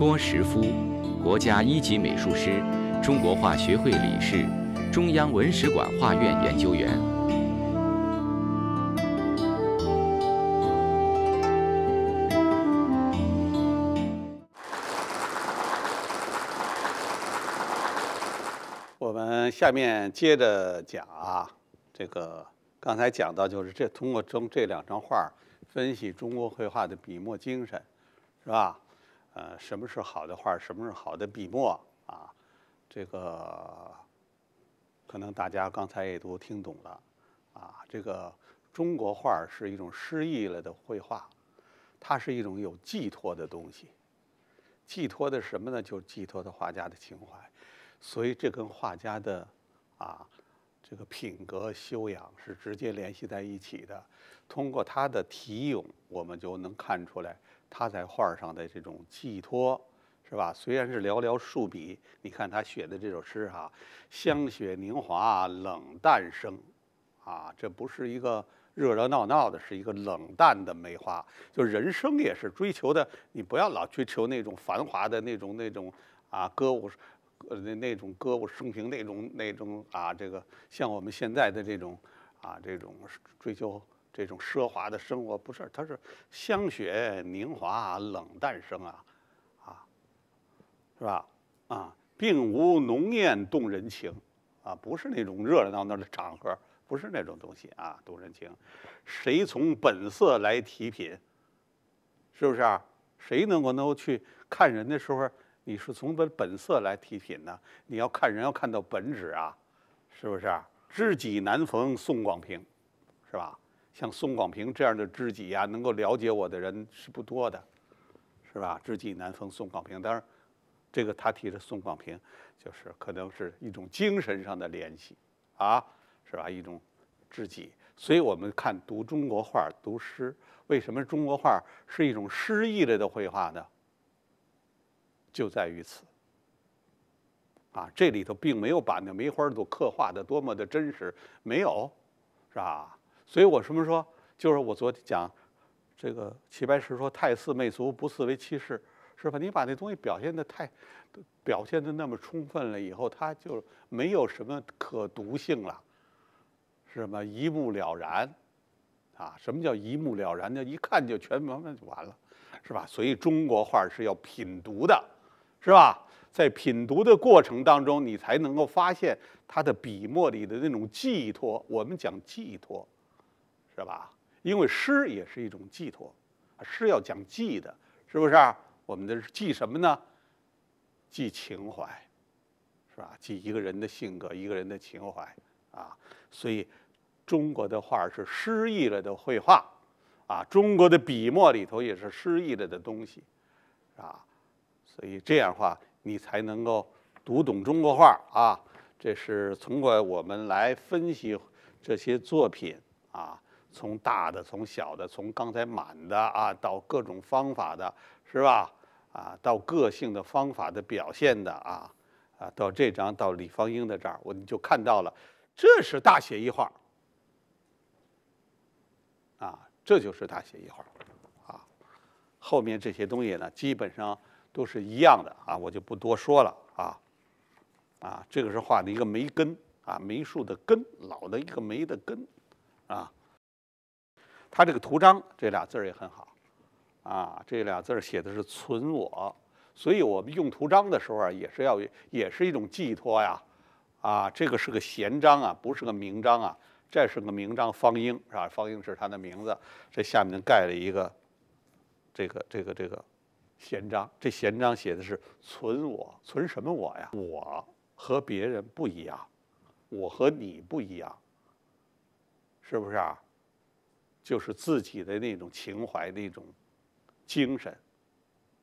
郭石夫，国家一级美术师，中国画学会理事，中央文史馆画院研究员。我们下面接着讲啊，这个刚才讲到就是这，通过从这两张画分析中国绘画的笔墨精神，是吧？呃，什么是好的画？什么是好的笔墨？啊，这个可能大家刚才也都听懂了。啊，这个中国画是一种诗意了的绘画，它是一种有寄托的东西。寄托的什么呢？就寄托的画家的情怀。所以这跟画家的啊这个品格修养是直接联系在一起的。通过他的题咏，我们就能看出来。他在画儿上的这种寄托，是吧？虽然是寥寥数笔，你看他写的这首诗哈，“香雪凝华冷淡生”，啊，这不是一个热热闹闹的，是一个冷淡的梅花。就人生也是追求的，你不要老追求那种繁华的那种、那种啊歌舞，呃，那那种歌舞升平那种、那种啊这个，像我们现在的这种啊这种追求。这种奢华的生活不是，它是香雪凝华冷淡生啊，啊，是吧？啊，并无浓艳动人情啊，不是那种热热闹闹的场合，不是那种东西啊，动人情。谁从本色来提品？是不是？谁能够能够去看人的时候，你是从本本色来提品呢？你要看人，要看到本质啊，是不是？知己难逢宋广平，是吧？像宋广平这样的知己呀，能够了解我的人是不多的，是吧？知己难逢，宋广平。当然，这个他提的宋广平，就是可能是一种精神上的联系，啊，是吧？一种知己。所以我们看读中国画、读诗，为什么中国画是一种诗意类的绘画呢？就在于此。啊，这里头并没有把那梅花都刻画的多么的真实，没有，是吧？所以，我什么说，就是我昨天讲，这个齐白石说“太似媚俗，不似为欺世”，是吧？你把那东西表现的太，表现的那么充分了以后，他就没有什么可读性了，是什么？一目了然，啊？什么叫一目了然呢？一看就全明白就完了，是吧？所以，中国画是要品读的，是吧？在品读的过程当中，你才能够发现它的笔墨里的那种寄托。我们讲寄托。是吧？因为诗也是一种寄托，诗要讲寄的，是不是？我们的寄什么呢？寄情怀，是吧？寄一个人的性格，一个人的情怀啊。所以，中国的画是诗意了的绘画啊。中国的笔墨里头也是诗意了的东西，啊。所以这样话，你才能够读懂中国画啊。这是通过我们来分析这些作品啊。从大的，从小的，从刚才满的啊，到各种方法的，是吧？啊，到个性的方法的表现的啊，啊，到这张，到李芳英的这儿，我们就看到了，这是大写一画。啊，这就是大写一画，啊，后面这些东西呢，基本上都是一样的啊，我就不多说了啊，啊，这个是画的一个梅根啊，梅树的根，老的一个梅的根，啊。他这个“图章”这俩字儿也很好，啊，这俩字儿写的是“存我”，所以我们用图章的时候啊，也是要也是一种寄托呀，啊，这个是个闲章啊，不是个名章啊。这是个名章，方英是吧？方英是他的名字。这下面盖了一个，这个这个这个闲章。这闲章写的是“存我”，存什么我呀？我和别人不一样，我和你不一样，是不是啊？就是自己的那种情怀，那种精神，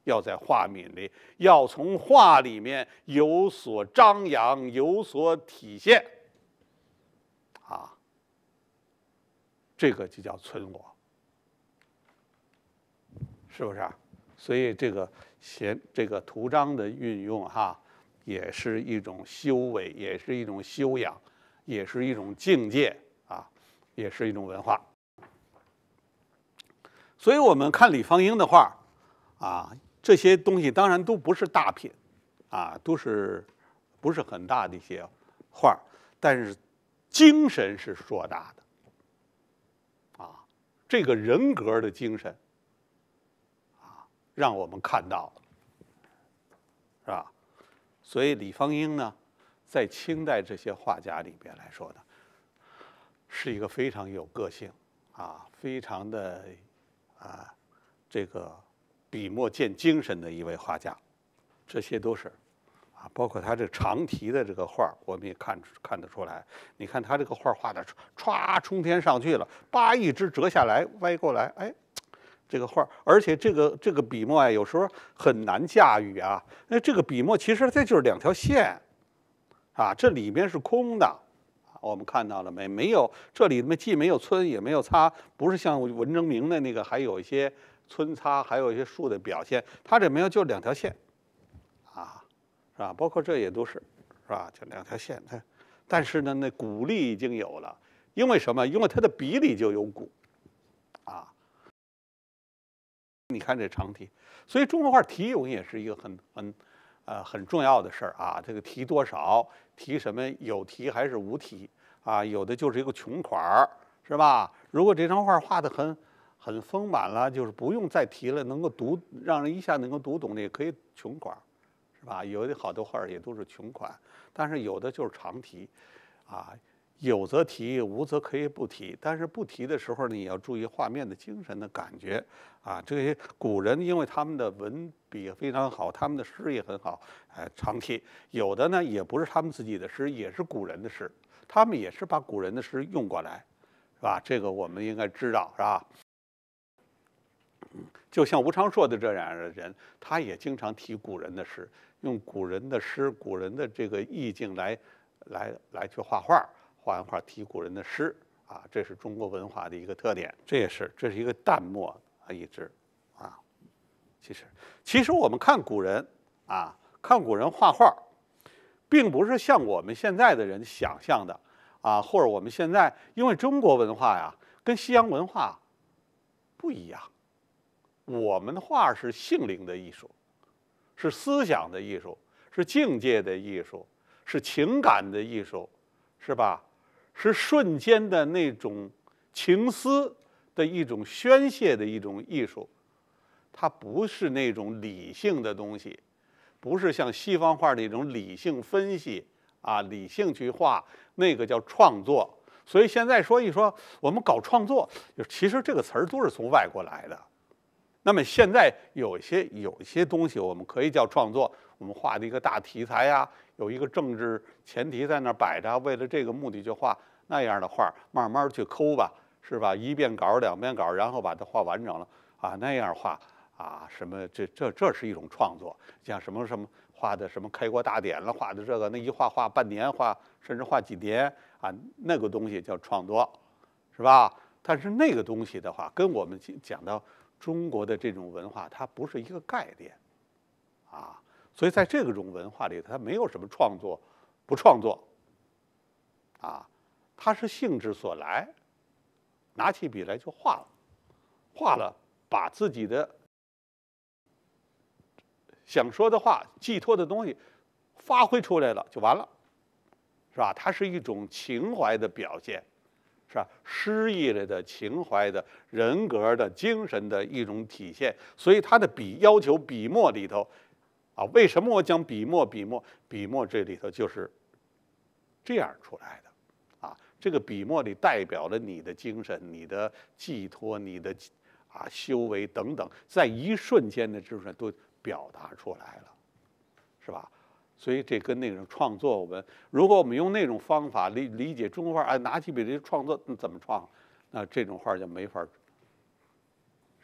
要在画面里，要从画里面有所张扬，有所体现，啊，这个就叫存我，是不是啊？所以这个写这个图章的运用，哈，也是一种修为，也是一种修养，也是一种境界啊，也是一种文化。所以我们看李方英的画啊，这些东西当然都不是大品，啊，都是不是很大的一些画但是精神是硕大的，啊，这个人格的精神啊，让我们看到，是吧？所以李方英呢，在清代这些画家里边来说呢，是一个非常有个性啊，非常的。啊，这个笔墨见精神的一位画家，这些都是啊，包括他这长题的这个画，我们也看出看得出来。你看他这个画画的唰冲天上去了，叭一只折下来歪过来，哎，这个画，而且这个这个笔墨啊，有时候很难驾驭啊。那这个笔墨其实这就是两条线，啊，这里面是空的。我们看到了没？没有，这里面既没有皴也没有擦，不是像文征明的那个，还有一些皴擦，还有一些树的表现。他这没有，就两条线，啊，是吧？包括这也都是，是吧？就两条线。它，但是呢，那骨力已经有了。因为什么？因为他的笔里就有骨，啊。你看这长题，所以中国画提，咏也是一个很很，呃，很重要的事儿啊。这个提多少？提什么有题还是无题啊？有的就是一个穷款儿，是吧？如果这张画画得很很丰满了，就是不用再提了，能够读，让人一下能够读懂，也可以穷款儿，是吧？有的好多画儿也都是穷款，但是有的就是长题，啊。有则提，无则可以不提。但是不提的时候呢，你要注意画面的精神的感觉啊。这些古人因为他们的文笔非常好，他们的诗也很好，哎，常提。有的呢也不是他们自己的诗，也是古人的诗，他们也是把古人的诗用过来，是吧？这个我们应该知道，是吧？就像吴昌硕的这样的人，他也经常提古人的诗，用古人的诗、古人的这个意境来来来去画画。画完画，题古人的诗啊，这是中国文化的一个特点。这也是，这是一个淡漠啊一直，啊。其实，其实我们看古人啊，看古人画画，并不是像我们现在的人想象的啊，或者我们现在因为中国文化呀，跟西洋文化不一样。我们的画是性灵的艺术，是思想的艺术，是境界的艺术，是情感的艺术，是吧？是瞬间的那种情思的一种宣泄的一种艺术，它不是那种理性的东西，不是像西方画的那种理性分析啊，理性去画，那个叫创作。所以现在说一说，我们搞创作，其实这个词儿都是从外国来的。那么现在有些有些东西我们可以叫创作，我们画的一个大题材啊，有一个政治前提在那儿摆着，为了这个目的就画那样的画，慢慢去抠吧，是吧？一遍稿、两遍稿，然后把它画完整了啊，那样画啊，什么这这这是一种创作，像什么什么画的什么开国大典了，画的这个那一画画半年画，甚至画几年啊，那个东西叫创作，是吧？但是那个东西的话，跟我们讲到。中国的这种文化，它不是一个概念，啊，所以在这个种文化里，它没有什么创作，不创作，啊，它是性质所来，拿起笔来就画了，画了，把自己的想说的话、寄托的东西发挥出来了，就完了，是吧？它是一种情怀的表现。是吧？诗意类的情怀的、人格的、精神的一种体现，所以他的笔要求笔墨里头，啊，为什么我讲笔墨？笔墨、笔墨这里头就是这样出来的，啊，这个笔墨里代表了你的精神、你的寄托、你的啊修为等等，在一瞬间的之上都表达出来了，是吧？所以这跟那种创作我们如果我们用那种方法理理解中国画，哎，拿起笔来创作那怎么创？那这种画就没法，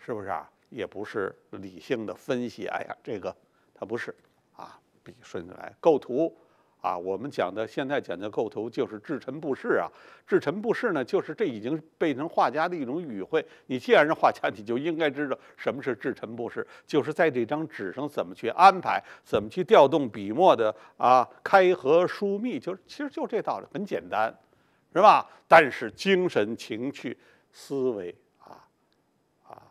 是不是啊？也不是理性的分析，哎呀，这个它不是啊，笔顺来，构图。啊，我们讲的现在讲的构图就是至诚布施。啊，至诚布施呢，就是这已经变成画家的一种语汇。你既然是画家，你就应该知道什么是至诚布施，就是在这张纸上怎么去安排，怎么去调动笔墨的啊，开合疏密，就其实就这道理，很简单，是吧？但是精神、情趣、思维啊啊，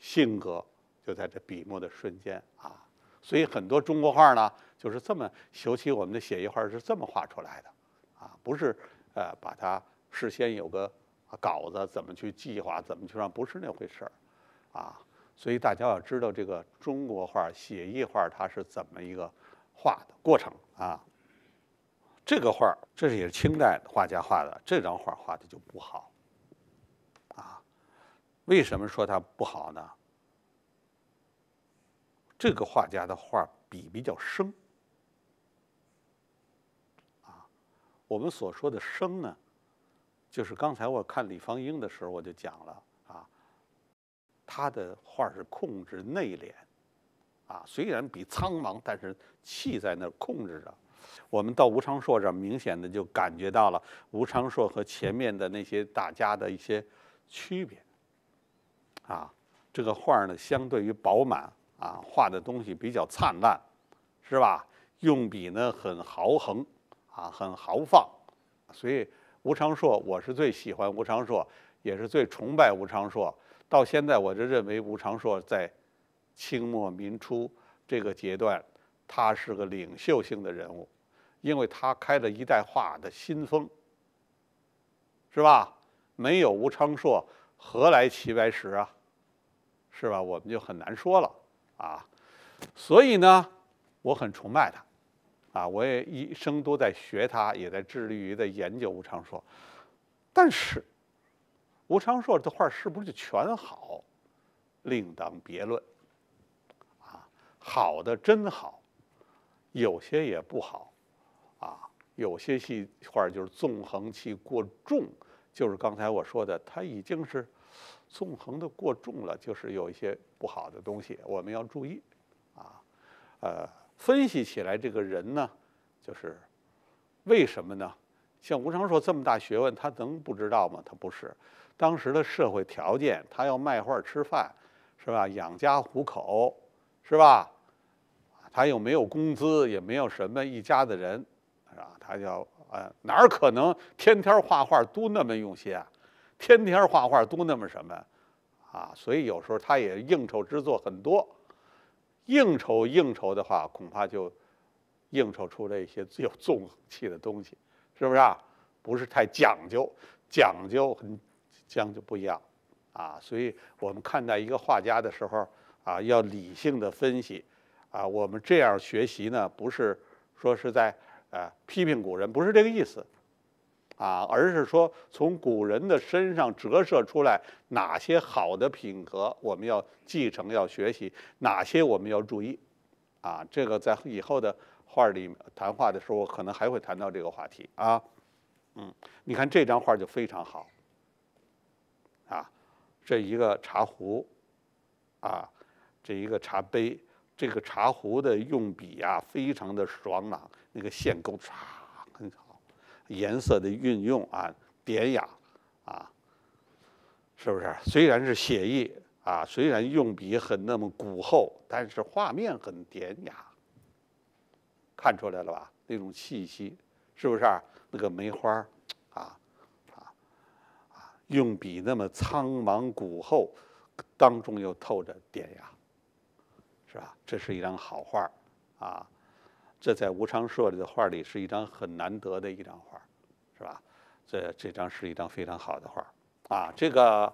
性格就在这笔墨的瞬间啊，所以很多中国画呢。就是这么，尤其我们的写意画是这么画出来的，啊，不是，呃，把它事先有个稿子，怎么去计划，怎么去让，不是那回事儿，啊，所以大家要知道这个中国画、写意画它是怎么一个画的过程啊。这个画这是也是清代画家画的，这张画画的就不好，啊，为什么说它不好呢？这个画家的画笔比较生。我们所说的“生”呢，就是刚才我看李方英的时候，我就讲了啊，他的画是控制内敛，啊，虽然比苍茫，但是气在那控制着。我们到吴昌硕这儿，明显的就感觉到了吴昌硕和前面的那些大家的一些区别。啊，这个画呢，相对于饱满啊，画的东西比较灿烂，是吧？用笔呢，很豪横。啊，很豪放，所以吴昌硕，我是最喜欢吴昌硕，也是最崇拜吴昌硕。到现在，我就认为吴昌硕在清末民初这个阶段，他是个领袖性的人物，因为他开了一代画的新风，是吧？没有吴昌硕，何来齐白石啊？是吧？我们就很难说了啊。所以呢，我很崇拜他。啊，我也一生都在学他，也在致力于在研究吴昌硕，但是吴昌硕的画是不是就全好，另当别论。啊，好的真好，有些也不好，啊，有些戏画就是纵横气过重，就是刚才我说的，他已经是纵横的过重了，就是有一些不好的东西，我们要注意，啊，呃。分析起来，这个人呢，就是为什么呢？像吴昌硕这么大学问，他能不知道吗？他不是当时的社会条件，他要卖画吃饭，是吧？养家糊口，是吧？他又没有工资，也没有什么一家的人，是吧？他要呃，哪儿可能天天画画都那么用心啊？天天画画都那么什么啊？所以有时候他也应酬之作很多。应酬应酬的话，恐怕就应酬出来一些有纵横气的东西，是不是啊？不是太讲究，讲究很讲究不一样啊。所以我们看待一个画家的时候啊，要理性的分析啊。我们这样学习呢，不是说是在呃批评古人，不是这个意思。啊，而是说从古人的身上折射出来哪些好的品格，我们要继承要学习，哪些我们要注意，啊，这个在以后的画里谈话的时候，可能还会谈到这个话题啊。嗯，你看这张画就非常好，啊，这一个茶壶，啊，这一个茶杯，这个茶壶的用笔啊，非常的爽朗，那个线勾嚓。颜色的运用啊，典雅，啊，是不是？虽然是写意啊，虽然用笔很那么古厚，但是画面很典雅，看出来了吧？那种气息，是不是？那个梅花，啊，啊，啊，用笔那么苍茫古厚，当中又透着典雅，是吧？这是一张好画，啊。这在吴昌硕的画里是一张很难得的一张画，是吧？这这张是一张非常好的画，啊，这个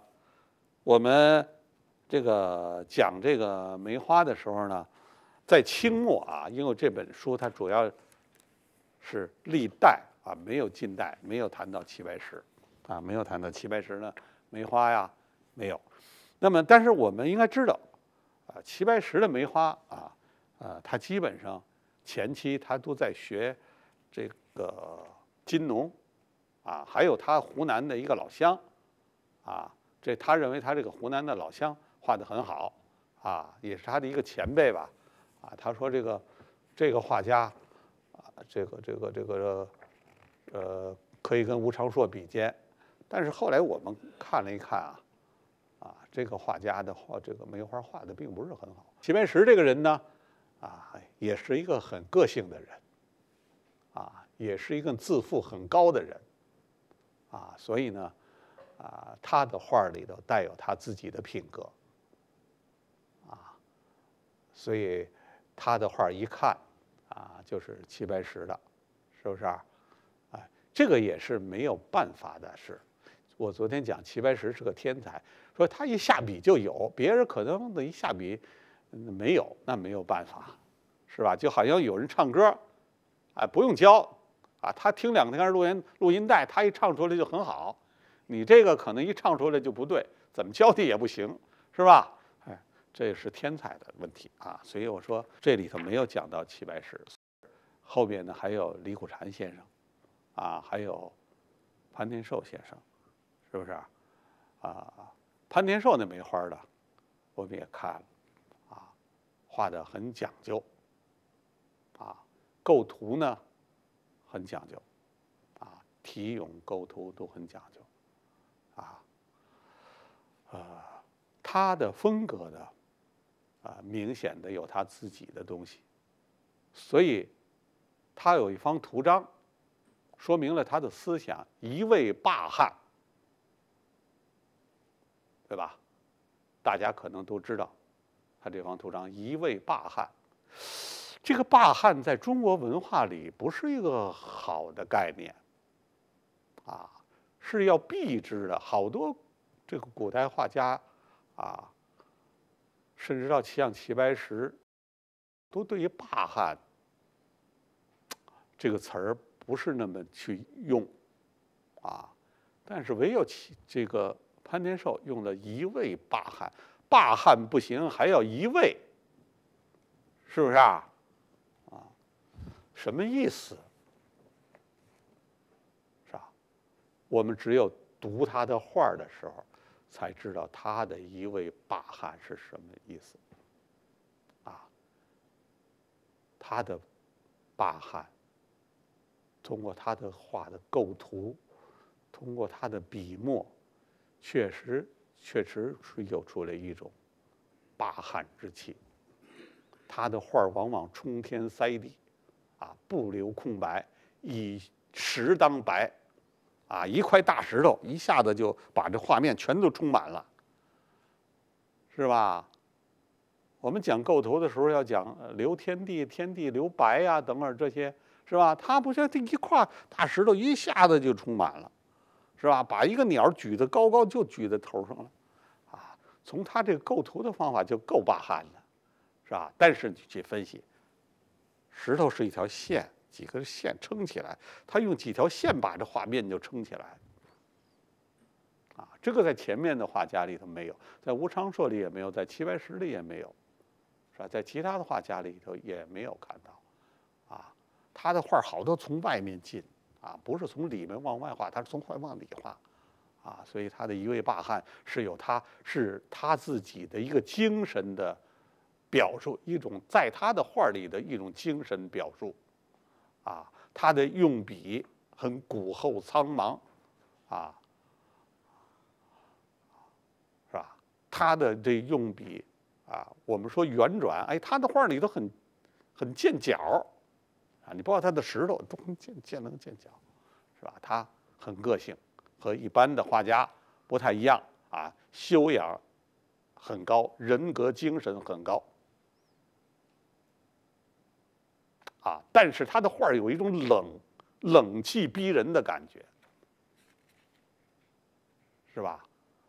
我们这个讲这个梅花的时候呢，在清末啊，因为这本书它主要是历代啊没有近代，没有谈到齐白石，啊，没有谈到齐白石呢，梅花呀没有。那么，但是我们应该知道啊，齐白石的梅花啊，呃，他基本上。前期他都在学这个金农啊，还有他湖南的一个老乡啊，这他认为他这个湖南的老乡画得很好啊，也是他的一个前辈吧啊，他说这个这个画家啊，这个这个这个呃，可以跟吴昌硕比肩，但是后来我们看了一看啊啊，这个画家的画，这个梅花画的并不是很好。齐白石这个人呢？啊，也是一个很个性的人，啊，也是一个自负很高的人，啊，所以呢，啊，他的画里头带有他自己的品格，啊，所以他的画一看，啊，就是齐白石的，是不是？哎，这个也是没有办法的事。我昨天讲齐白石是个天才，说他一下笔就有，别人可能的一下笔。没有，那没有办法，是吧？就好像有人唱歌，哎，不用教，啊，他听两天录音录音带，他一唱出来就很好。你这个可能一唱出来就不对，怎么教的也不行，是吧？哎，这也是天才的问题啊。所以我说这里头没有讲到齐白石，后边呢还有李苦禅先生，啊，还有潘天寿先生，是不是？啊，潘天寿那梅花的，我们也看了。画的很讲究，啊，构图呢很讲究，啊，题咏构图都很讲究，啊，呃，他的风格呢，啊，明显的有他自己的东西，所以他有一方图章，说明了他的思想一味霸汉，对吧？大家可能都知道。他这方图章“一位霸汉。这个“霸汉在中国文化里不是一个好的概念，啊，是要避之的。好多这个古代画家，啊，甚至到像齐白石，都对于“霸汉这个词儿不是那么去用，啊，但是唯有齐这个潘天寿用的“一位霸汉，罢汉不行，还要移位，是不是啊？啊，什么意思？是吧？我们只有读他的画的时候，才知道他的一位罢汉是什么意思。啊，他的罢汉，通过他的画的构图，通过他的笔墨，确实。确实是有出了一种霸汉之气，他的画儿往往冲天塞地，啊，不留空白，以石当白，啊，一块大石头一下子就把这画面全都充满了，是吧？我们讲构图的时候要讲留天地，天地留白呀，等等这些，是吧？他不像这一块大石头一下子就充满了。是吧？把一个鸟举得高高，就举在头上了，啊！从他这个构图的方法就够霸悍的，是吧？但是你去分析，石头是一条线，几根线撑起来，他用几条线把这画面就撑起来，啊！这个在前面的画家里头没有，在吴昌硕里也没有，在齐白石里也没有，是吧？在其他的画家里头也没有看到，啊！他的画好多从外面进。啊，不是从里面往外画，他是从外往里画，啊，所以他的一位大汉是有他是他自己的一个精神的表述，一种在他的画里的一种精神表述，啊，他的用笔很古厚苍茫，啊，是吧？他的这用笔啊，我们说圆转，哎，他的画里都很很见角。啊，你包括他的石头都见见棱见角，是吧？他很个性，和一般的画家不太一样啊。修养很高，人格精神很高，啊！但是他的画有一种冷冷气逼人的感觉，是吧？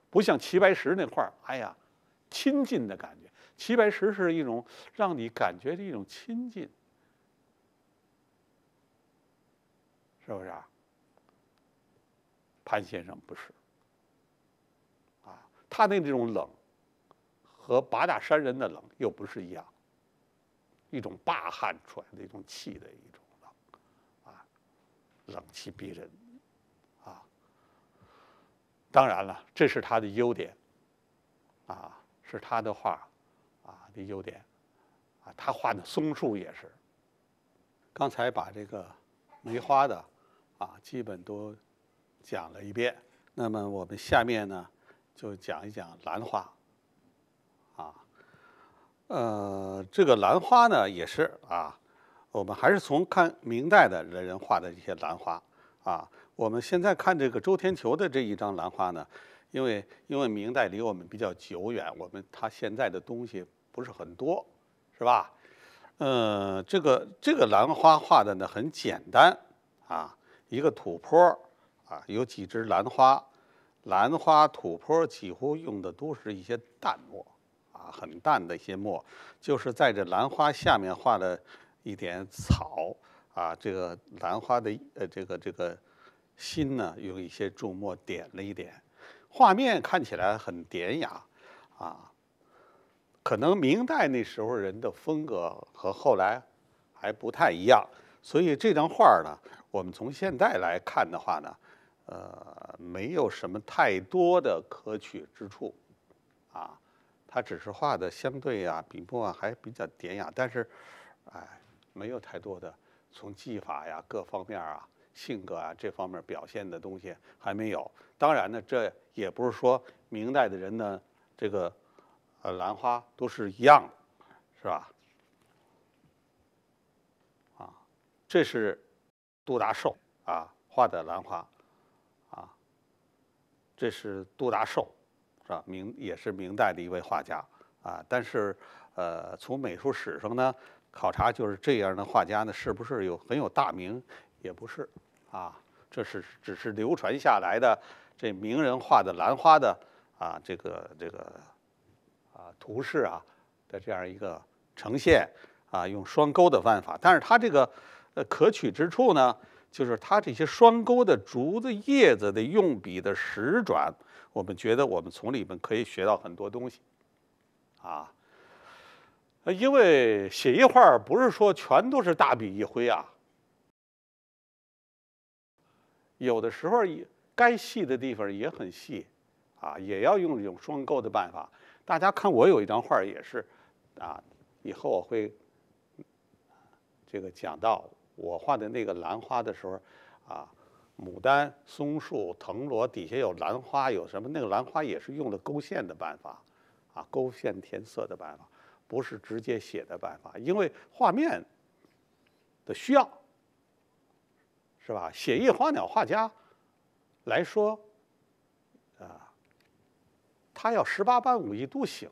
不像齐白石那画儿，哎呀，亲近的感觉。齐白石是一种让你感觉的一种亲近。是不是啊？潘先生不是，啊，他的这种冷，和八大山人的冷又不是一样，一种霸汉出来的一种气的一种冷，啊，冷气逼人，啊，当然了，这是他的优点，啊，是他的画，啊的优点，啊，他画的松树也是，刚才把这个梅花的。啊，基本都讲了一遍。那么我们下面呢，就讲一讲兰花。啊，呃，这个兰花呢，也是啊，我们还是从看明代的人人画的这些兰花啊。我们现在看这个周天球的这一张兰花呢，因为因为明代离我们比较久远，我们它现在的东西不是很多，是吧？呃，这个这个兰花画的呢很简单啊。一个土坡儿啊，有几枝兰花，兰花土坡几乎用的都是一些淡墨，啊，很淡的一些墨，就是在这兰花下面画了一点草，啊，这个兰花的呃这个这个心呢，用一些重墨点了一点，画面看起来很典雅，啊，可能明代那时候人的风格和后来还不太一样。所以这张画呢，我们从现在来看的话呢，呃，没有什么太多的可取之处，啊，它只是画的相对啊，笔墨啊还比较典雅，但是，哎，没有太多的从技法呀、各方面啊、性格啊这方面表现的东西还没有。当然呢，这也不是说明代的人呢，这个呃兰花都是一样的，是吧？这是杜达寿啊画的兰花，啊，这是杜达寿，是吧？明也是明代的一位画家啊，但是呃，从美术史上呢考察，就是这样的画家呢，是不是有很有大名？也不是，啊，这是只是流传下来的这名人画的兰花的啊，这个这个啊图式啊的这样一个呈现啊，用双钩的办法，但是他这个。呃，可取之处呢，就是它这些双钩的竹子叶子的用笔的实转，我们觉得我们从里面可以学到很多东西，啊，因为写意画不是说全都是大笔一挥啊，有的时候该细的地方也很细，啊，也要用这种双钩的办法。大家看我有一张画也是，啊，以后我会这个讲到。我画的那个兰花的时候，啊，牡丹、松树、藤萝底下有兰花，有什么？那个兰花也是用的勾线的办法，啊，勾线填色的办法，不是直接写的办法，因为画面的需要，是吧？写意花鸟画家来说，啊，他要十八般武艺都行，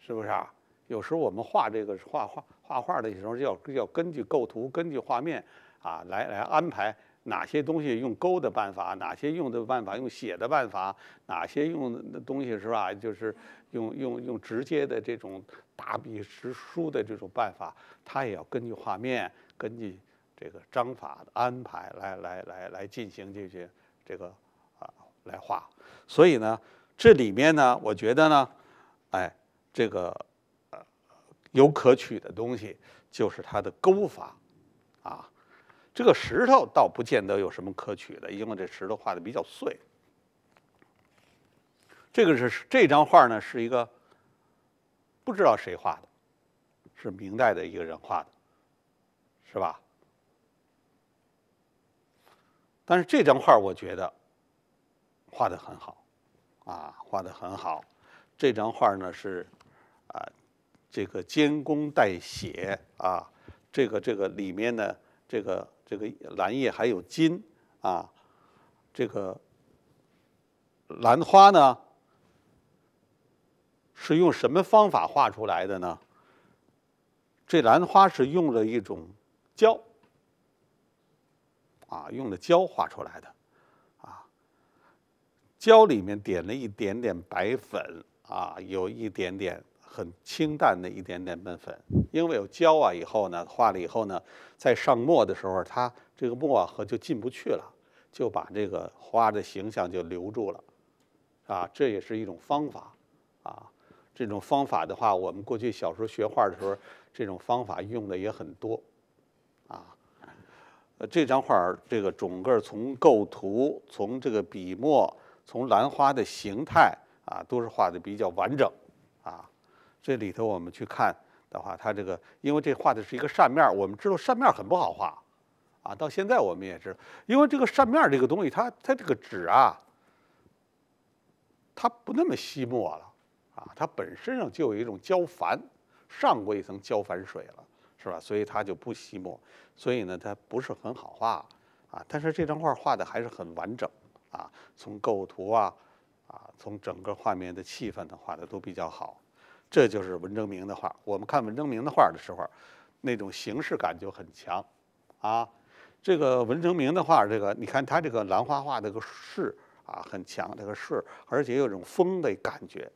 是不是啊？有时候我们画这个画画。画画的时候要要根据构图，根据画面啊，来来安排哪些东西用勾的办法，哪些用的办法，用写的办法，哪些用的东西是吧？就是用用用直接的这种大笔直书的这种办法，他也要根据画面，根据这个章法的安排来来来来进行这些这个啊来画。所以呢，这里面呢，我觉得呢，哎，这个。有可取的东西，就是它的勾法，啊，这个石头倒不见得有什么可取的，因为这石头画的比较碎。这个是这张画呢，是一个不知道谁画的，是明代的一个人画的，是吧？但是这张画我觉得画的很好，啊，画的很好。这张画呢是啊。这个监工带写啊，这个这个里面呢，这个这个兰叶还有筋啊，这个兰花呢是用什么方法画出来的呢？这兰花是用了一种胶啊，用的胶画出来的啊，胶里面点了一点点白粉啊，有一点点。很清淡的一点点粉，因为有胶啊，以后呢，画了以后呢，在上墨的时候，它这个墨啊和就进不去了，就把这个花的形象就留住了，啊，这也是一种方法，啊，这种方法的话，我们过去小时候学画的时候，这种方法用的也很多，啊，这张画儿这个整个从构图，从这个笔墨，从兰花的形态啊，都是画的比较完整。这里头我们去看的话，他这个因为这画的是一个扇面儿，我们知道扇面很不好画，啊，到现在我们也知道，因为这个扇面这个东西，它它这个纸啊，它不那么吸墨了，啊，它本身上就有一种胶矾，上过一层胶矾水了，是吧？所以它就不吸墨，所以呢，它不是很好画，啊，但是这张画画的还是很完整，啊，从构图啊，啊，从整个画面的气氛的画的都比较好。这就是文征明的画。我们看文征明的画的时候，那种形式感就很强啊。这个文征明的画，这个你看他这个兰花画这个势啊很强，这个势，而且有种风的感觉，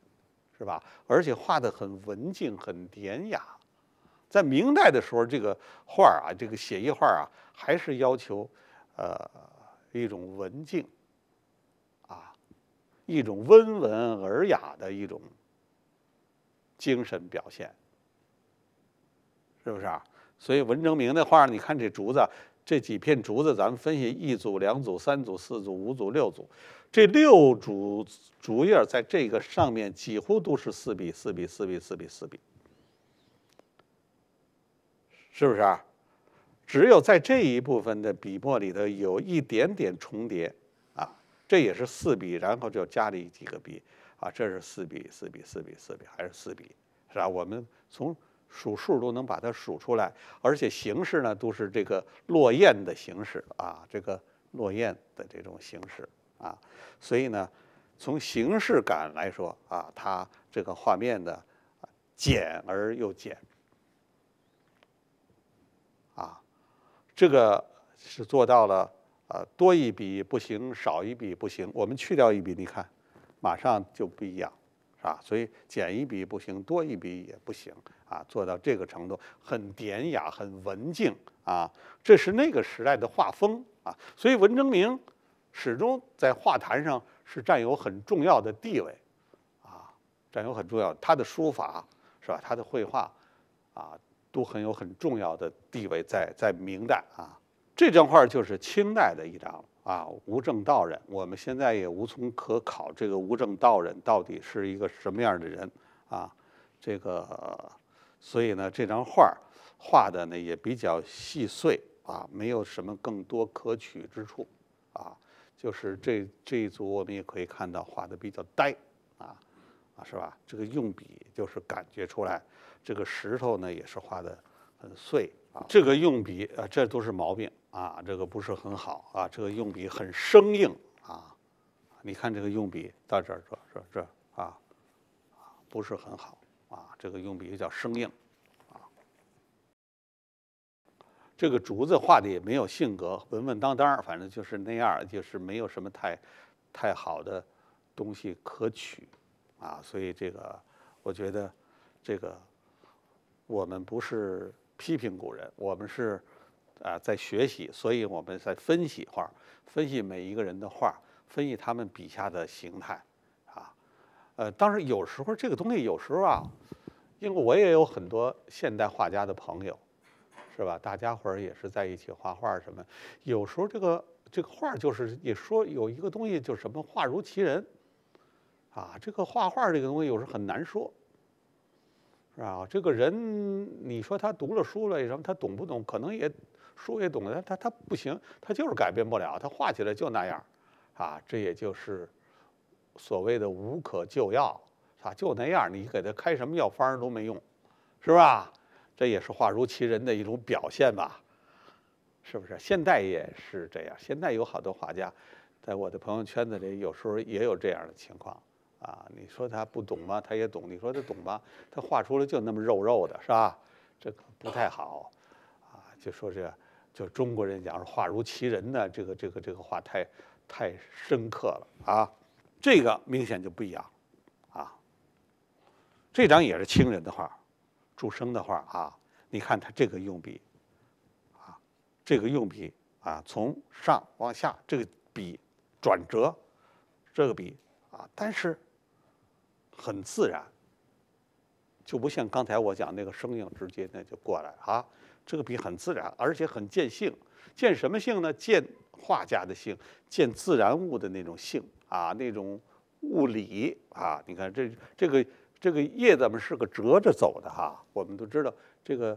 是吧？而且画的很文静，很典雅。在明代的时候，这个画啊，这个写意画啊，还是要求呃一种文静啊，一种温文尔雅的一种。精神表现，是不是啊？所以文征明那画，你看这竹子，这几片竹子，咱们分析一组、两组、三组、四组、五组、六组，这六组竹叶在这个上面几乎都是四笔、四笔、四笔、四笔、四笔，是不是？啊？只有在这一部分的笔墨里头有一点点重叠啊，这也是四笔，然后就加了几个笔。啊，这是四笔，四笔，四笔，四笔，还是四笔，是吧？我们从数数都能把它数出来，而且形式呢都是这个落雁的形式啊，这个落雁的这种形式啊，所以呢，从形式感来说啊，它这个画面的简而又简啊，这个是做到了啊，多一笔不行，少一笔不行，我们去掉一笔，你看。马上就不一样，是吧？所以减一笔不行，多一笔也不行，啊，做到这个程度很典雅、很文静，啊，这是那个时代的画风，啊，所以文征明始终在画坛上是占有很重要的地位，啊，占有很重要，他的书法是吧？他的绘画，啊，都很有很重要的地位，在在明代啊，这张画就是清代的一张。啊，无证道人，我们现在也无从可考，这个无证道人到底是一个什么样的人？啊，这个，所以呢，这张画儿画的呢也比较细碎啊，没有什么更多可取之处，啊，就是这这一组我们也可以看到画的比较呆，啊，啊是吧？这个用笔就是感觉出来，这个石头呢也是画的很碎啊，这个用笔啊，这都是毛病。啊，这个不是很好啊，这个用笔很生硬啊。你看这个用笔到这儿这说这啊，不是很好啊，这个用笔比较生硬啊。这个竹子画的也没有性格，稳稳当当，反正就是那样，就是没有什么太太好的东西可取啊。所以这个我觉得这个我们不是批评古人，我们是。啊，在学习，所以我们在分析画分析每一个人的画分析他们笔下的形态，啊，呃，当然有时候这个东西有时候啊，因为我也有很多现代画家的朋友，是吧？大家伙儿也是在一起画画什么，有时候这个这个画就是也说有一个东西就什么画如其人，啊，这个画画这个东西有时候很难说，是吧？这个人你说他读了书了什么，他懂不懂？可能也。书也懂，他他他不行，他就是改变不了，他画起来就那样，啊，这也就是所谓的无可救药，啊，就那样，你给他开什么药方都没用，是吧？这也是画如其人的一种表现吧，是不是？现在也是这样，现在有好多画家，在我的朋友圈子里，有时候也有这样的情况，啊，你说他不懂吗？他也懂，你说他懂吗？他画出来就那么肉肉的，是吧？这可不太好，啊，就说这。就中国人讲说“画如其人”呢，这个、这个、这个画太太深刻了啊！这个明显就不一样啊。这张也是清人的画，祝生的画啊。你看他这个用笔啊，这个用笔啊，从上往下，这个笔转折，这个笔啊，但是很自然，就不像刚才我讲那个生硬直接那就过来啊。这个笔很自然，而且很见性，见什么性呢？见画家的性，见自然物的那种性啊，那种物理啊。你看这这个这个叶子们是个折着走的哈。我们都知道，这个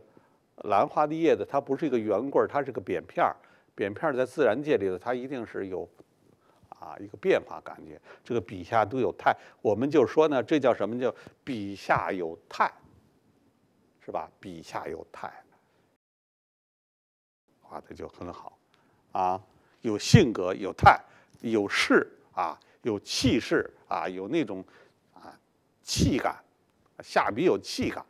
兰花的叶子它不是一个圆棍儿，它是个扁片儿。扁片儿在自然界里头，它一定是有啊一个变化感觉。这个笔下都有态，我们就说呢，这叫什么叫笔下有态，是吧？笔下有态。画的就很好，啊，有性格，有态，有势啊，有气势啊，有那种啊气感，下笔有气感，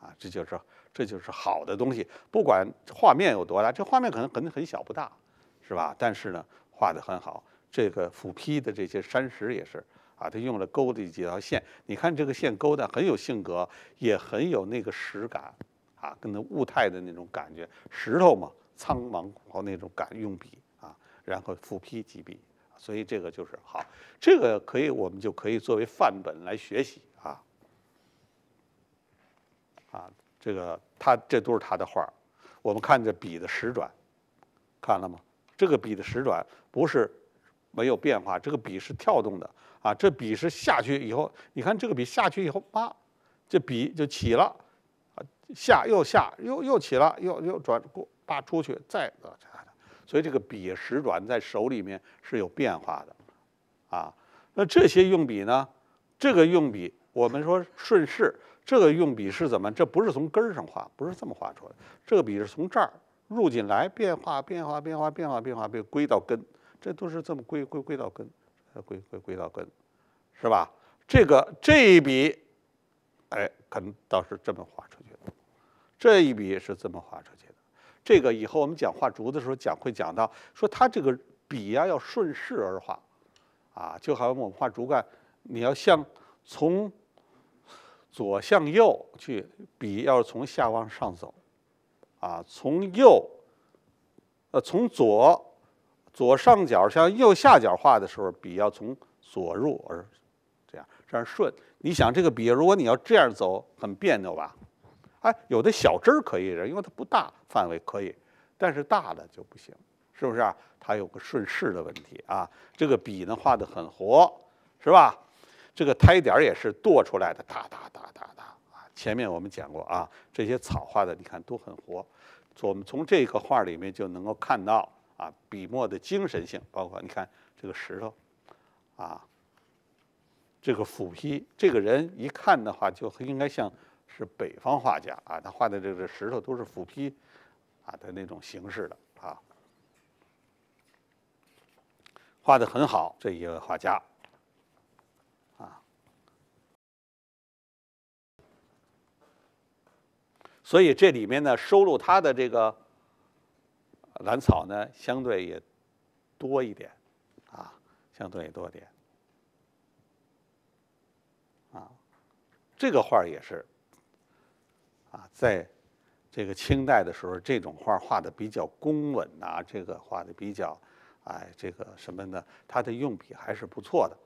啊，这就是这就是好的东西。不管画面有多大，这画面可能很很小，不大，是吧？但是呢，画的很好。这个斧劈的这些山石也是啊，他用了勾的几条线，你看这个线勾的很有性格，也很有那个实感啊，跟那物态的那种感觉，石头嘛。苍茫后那种感用笔啊，然后复批几笔，所以这个就是好，这个可以我们就可以作为范本来学习啊啊，这个他这都是他的画，我们看这笔的实转，看了吗？这个笔的实转不是没有变化，这个笔是跳动的啊，这笔是下去以后，你看这个笔下去以后，啪，这笔就起了啊，下又下又又起了，又又转过。拔出去，再呃，所以这个笔石转在手里面是有变化的，啊，那这些用笔呢？这个用笔我们说顺势，这个用笔是怎么？这不是从根上画，不是这么画出来的。这个笔是从这儿入进来，变化，变化，变化，变化，变化，被归到根，这都是这么归归归到根，归归归到根，是吧？这个这一笔，哎，能倒是这么画出去的，这一笔是这么画出去。这个以后我们讲画竹的时候讲会讲到，说它这个笔呀要顺势而画，啊，就好像我们画竹竿，你要向从左向右去，笔要是从下往上走，啊，从右，呃，从左左上角向右下角画的时候，笔要从左入而这样，这样顺。你想这个笔如果你要这样走，很别扭吧？哎，有的小枝儿可以，因为它不大范围可以，但是大的就不行，是不是啊？它有个顺势的问题啊。这个笔呢画得很活，是吧？这个胎点儿也是剁出来的，哒哒哒哒哒啊。前面我们讲过啊，这些草画的你看都很活，我们从这个画里面就能够看到啊，笔墨的精神性，包括你看这个石头，啊，这个斧劈，这个人一看的话就应该像。是北方画家啊，他画的这个石头都是斧劈啊的那种形式的啊，画的很好。这一个画家啊，所以这里面呢，收录他的这个兰草呢，相对也多一点啊，相对也多点啊，这个画也是。啊，在这个清代的时候，这种画画的比较工稳呐，这个画的比较，哎，这个什么呢？它的用笔还是不错的，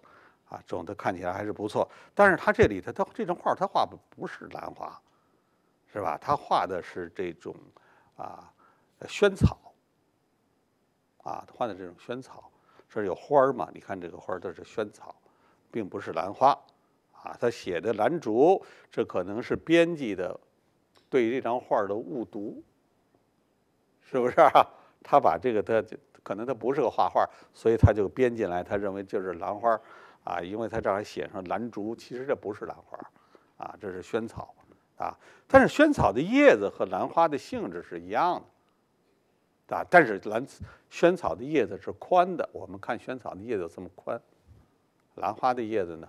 啊，总的看起来还是不错。但是它这里头，它这种画它画的不是兰花，是吧？它画的是这种啊，萱草，啊，画的这种萱草，这有花儿嘛？你看这个花儿都是萱草，并不是兰花，啊，他写的兰竹，这可能是编辑的。对这张画儿的误读，是不是啊？他把这个，他可能他不是个画画儿，所以他就编进来，他认为就是兰花儿啊。因为他这儿还写上兰竹，其实这不是兰花儿，啊，这是萱草啊。但是萱草的叶子和兰花的性质是一样的，啊，但是兰萱草的叶子是宽的，我们看萱草的叶子这么宽，兰花的叶子呢？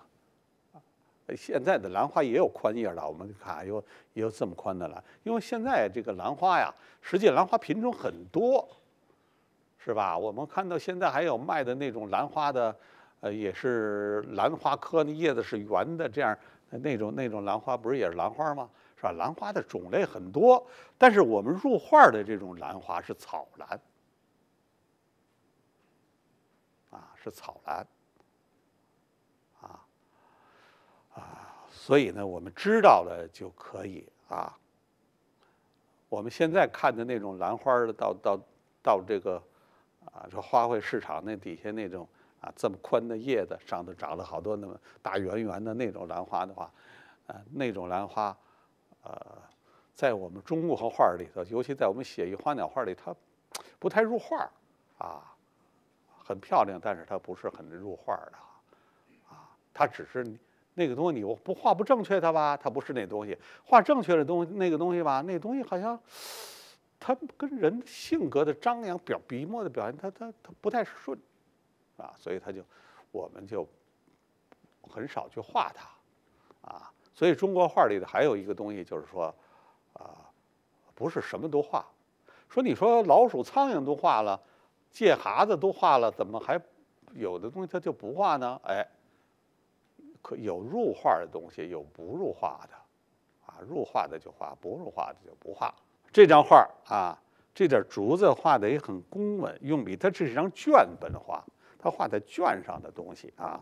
现在的兰花也有宽叶的，我们看有也有这么宽的了。因为现在这个兰花呀，实际兰花品种很多，是吧？我们看到现在还有卖的那种兰花的，呃，也是兰花科，那叶子是圆的，这样那种那种兰花不是也是兰花吗？是吧？兰花的种类很多，但是我们入画的这种兰花是草兰，啊，是草兰。所以呢，我们知道了就可以啊。我们现在看的那种兰花的，到到到这个，啊，说花卉市场那底下那种啊，这么宽的叶子上头长了好多那么大圆圆的那种兰花的话，啊，那种兰花，呃，在我们中国画里头，尤其在我们写意花鸟画里，它不太入画儿啊，很漂亮，但是它不是很入画的啊，它只是。那个东西你不画不正确它吧，它不是那东西，画正确的东西，那个东西吧，那东西好像，它跟人性格的张扬表笔墨的表现，它它它不太顺，啊，所以它就我们就很少去画它，啊，所以中国画里的还有一个东西就是说，啊，不是什么都画，说你说老鼠、苍蝇都画了，借蛤子都画了，怎么还有的东西它就不画呢？哎。可有入画的东西，有不入画的，啊，入画的就画，不入画的就不画。这张画啊，这点竹子画的也很工稳，用笔它这是张卷本画，它画在卷上的东西啊，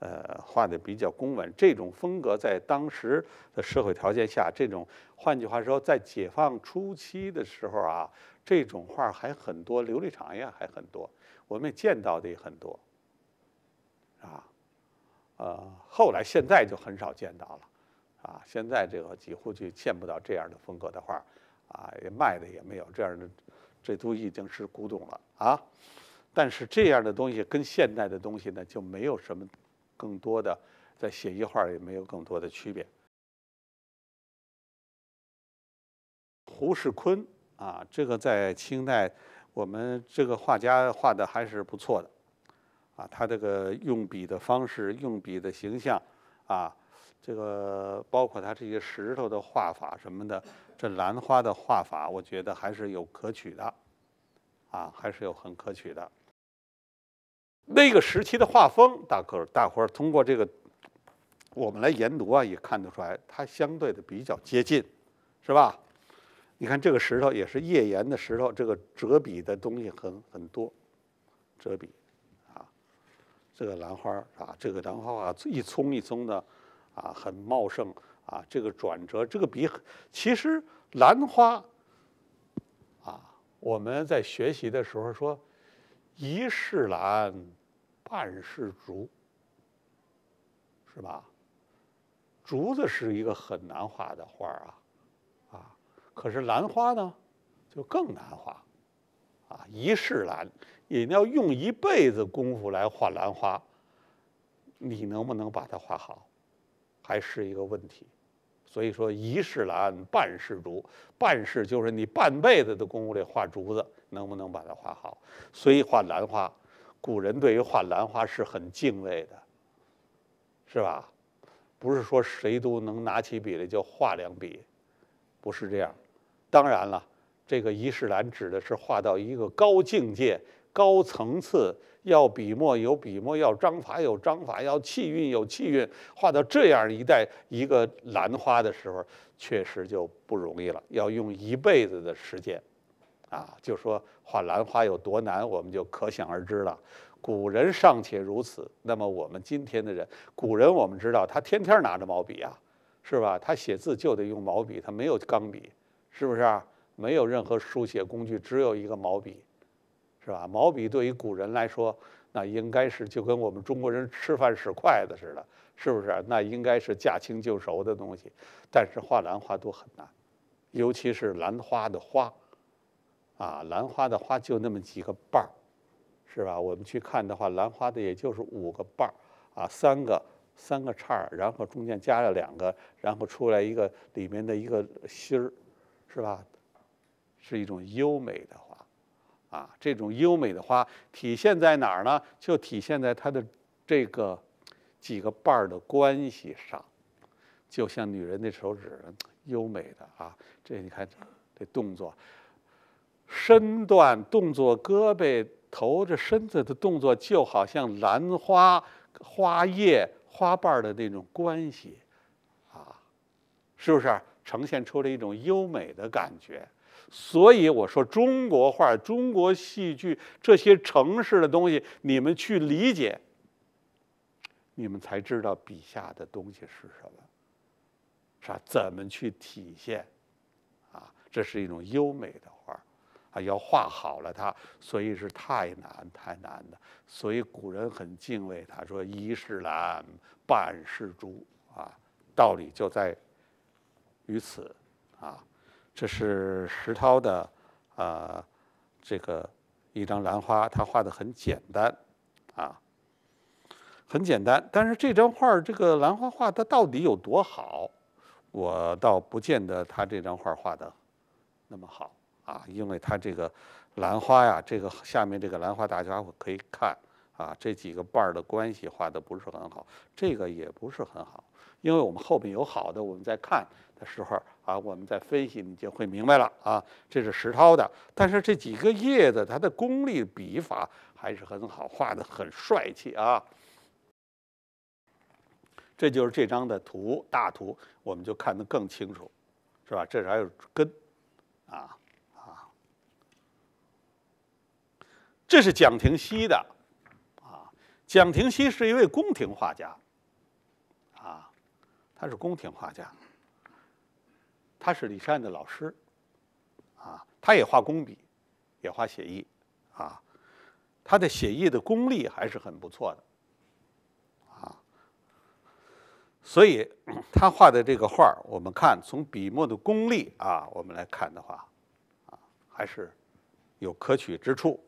呃，画的比较工稳。这种风格在当时的社会条件下，这种换句话说，在解放初期的时候啊，这种画还很多，琉璃厂也还很多，我们也见到的也很多，啊。呃，后来现在就很少见到了，啊，现在这个几乎就见不到这样的风格的画，啊，也卖的也没有这样的，这都已经是古董了啊。但是这样的东西跟现代的东西呢，就没有什么更多的，在写意画也没有更多的区别。胡适坤啊，这个在清代我们这个画家画的还是不错的。啊，他这个用笔的方式、用笔的形象，啊，这个包括他这些石头的画法什么的，这兰花的画法，我觉得还是有可取的，啊，还是有很可取的。那个时期的画风，大可大伙儿通过这个，我们来研读啊，也看得出来，它相对的比较接近，是吧？你看这个石头也是页岩的石头，这个折笔的东西很很多，折笔。这个兰花啊，这个兰花啊，一葱一葱的，啊，很茂盛啊。这个转折，这个笔，其实兰花啊，我们在学习的时候说，一室兰，半世竹，是吧？竹子是一个很难画的画啊，啊，可是兰花呢，就更难画，啊，一室兰。你要用一辈子功夫来画兰花，你能不能把它画好，还是一个问题。所以说，一世兰，半世竹，半世就是你半辈子的功夫里画竹子，能不能把它画好？所以画兰花，古人对于画兰花是很敬畏的，是吧？不是说谁都能拿起笔来就画两笔，不是这样。当然了，这个一世兰，指的是画到一个高境界。高层次要笔墨有笔墨，要章法有章法，要气韵有气韵。画到这样一代一个兰花的时候，确实就不容易了，要用一辈子的时间，啊，就说画兰花有多难，我们就可想而知了。古人尚且如此，那么我们今天的人，古人我们知道他天天拿着毛笔啊，是吧？他写字就得用毛笔，他没有钢笔，是不是？没有任何书写工具，只有一个毛笔。是吧？毛笔对于古人来说，那应该是就跟我们中国人吃饭使筷子似的，是不是？那应该是驾轻就熟的东西。但是画兰花都很难，尤其是兰花的花，啊，兰花的花就那么几个瓣儿，是吧？我们去看的话，兰花的也就是五个瓣儿，啊，三个三个叉儿，然后中间加了两个，然后出来一个里面的一个芯儿，是吧？是一种优美的。啊，这种优美的花体现在哪儿呢？就体现在它的这个几个瓣儿的关系上，就像女人那手指，优美的啊。这你看这动作、身段、动作、胳膊、头这身子的动作，就好像兰花、花叶、花瓣的那种关系，啊，是不是呈现出了一种优美的感觉？所以我说中国画、中国戏剧这些城市的东西，你们去理解，你们才知道笔下的东西是什么，是吧？怎么去体现？啊，这是一种优美的画，啊，要画好了它，所以是太难太难的。所以古人很敬畏，他说“一是蓝，半是朱，啊，道理就在于此，啊。这是石涛的，呃，这个一张兰花，他画的很简单，啊，很简单。但是这张画儿，这个兰花画它到底有多好，我倒不见得他这张画画的那么好，啊，因为他这个兰花呀，这个下面这个兰花大家伙可以看，啊，这几个瓣儿的关系画的不是很好，这个也不是很好，因为我们后边有好的，我们再看。时候啊，我们再分析，你就会明白了啊。这是石涛的，但是这几个叶子，它的功力笔法还是很好，画的很帅气啊。这就是这张的图，大图我们就看得更清楚，是吧？这是还有根，啊啊，这是蒋廷锡的，啊，蒋廷锡是一位宫廷画家，啊，他是宫廷画家。他是李善的老师，啊，他也画工笔，也画写意，啊，他的写意的功力还是很不错的，啊，所以 他画的这个画我们看从笔墨的功力啊，我们来看的话，啊，还是有可取之处，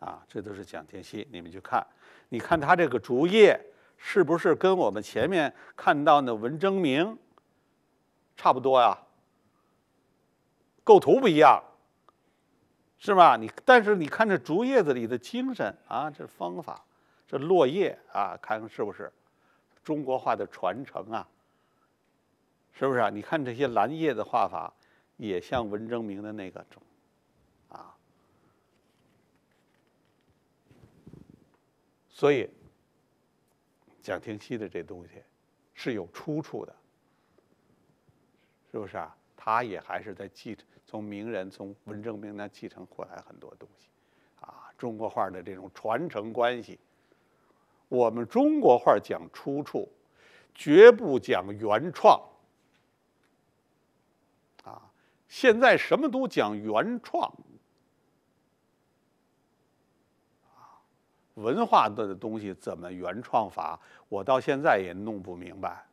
啊，这都是蒋天锡，你们去看，你看他这个竹叶是不是跟我们前面看到的文征明？差不多呀，构图不一样，是吧？你但是你看这竹叶子里的精神啊，这方法，这落叶啊，看是不是中国画的传承啊？是不是啊？你看这些兰叶的画法，也像文征明的那个种啊。所以蒋廷锡的这东西是有出处的。是不是啊？他也还是在继承，从名人、从文征明那继承过来很多东西，啊，中国画的这种传承关系，我们中国画讲出处，绝不讲原创，啊，现在什么都讲原创，啊，文化的东西怎么原创法？我到现在也弄不明白。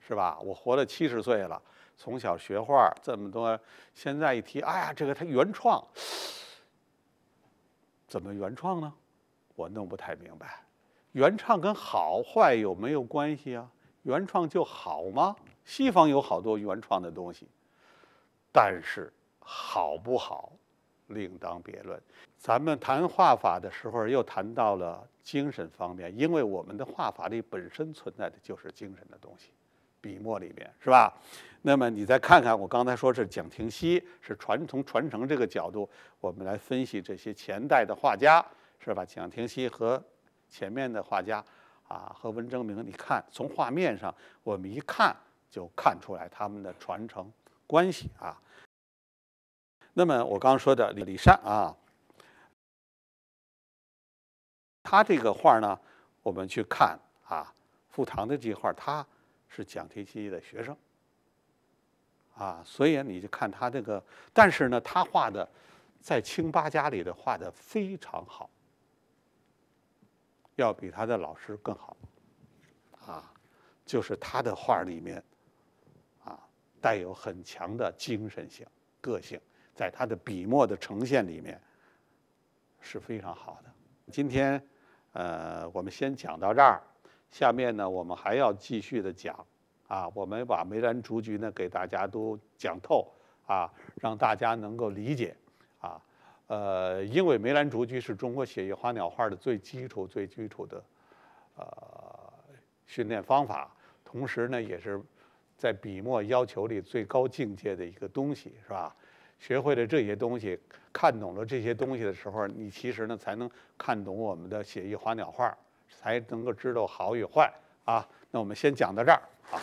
是吧？我活了七十岁了，从小学画这么多，现在一提，哎呀，这个它原创，怎么原创呢？我弄不太明白。原创跟好坏有没有关系啊？原创就好吗？西方有好多原创的东西，但是好不好另当别论。咱们谈画法的时候又谈到了精神方面，因为我们的画法里本身存在的就是精神的东西。笔墨里面是吧？那么你再看看，我刚才说是蒋廷锡，是传统传承这个角度，我们来分析这些前代的画家是吧？蒋廷锡和前面的画家，啊，和文征明，你看从画面上我们一看就看出来他们的传承关系啊。那么我刚说的李善啊，他这个画呢，我们去看啊，傅唐》的这画他。是讲题机的学生，啊，所以你就看他这个，但是呢，他画的在清八家里，的画的非常好，要比他的老师更好，啊，就是他的画里面，啊，带有很强的精神性、个性，在他的笔墨的呈现里面是非常好的。今天，呃，我们先讲到这儿。下面呢，我们还要继续的讲，啊，我们把梅兰竹菊呢给大家都讲透，啊，让大家能够理解，啊，呃，因为梅兰竹菊是中国写意花鸟画的最基础、最基础的呃训练方法，同时呢，也是在笔墨要求里最高境界的一个东西，是吧？学会了这些东西，看懂了这些东西的时候，你其实呢才能看懂我们的写意花鸟画。才能够知道好与坏啊！那我们先讲到这儿啊。